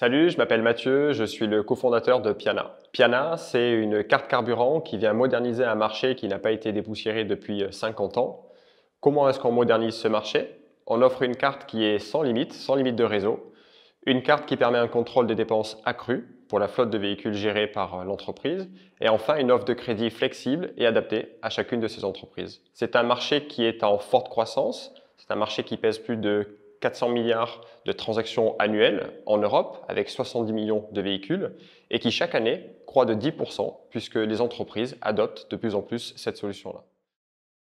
Salut, je m'appelle Mathieu, je suis le cofondateur de Piana. Piana, c'est une carte carburant qui vient moderniser un marché qui n'a pas été dépoussiéré depuis 50 euh, ans. Comment est-ce qu'on modernise ce marché On offre une carte qui est sans limite, sans limite de réseau, une carte qui permet un contrôle des dépenses accrues pour la flotte de véhicules gérée par euh, l'entreprise, et enfin une offre de crédit flexible et adaptée à chacune de ces entreprises. C'est un marché qui est en forte croissance, c'est un marché qui pèse plus de 400 milliards de transactions annuelles en Europe avec 70 millions de véhicules et qui chaque année croît de 10% puisque les entreprises adoptent de plus en plus cette solution-là.